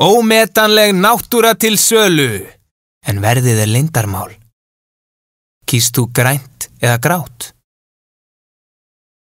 Ómetanleg náttúra til sölu, en verðið er lindarmál. Kýst þú grænt eða grátt?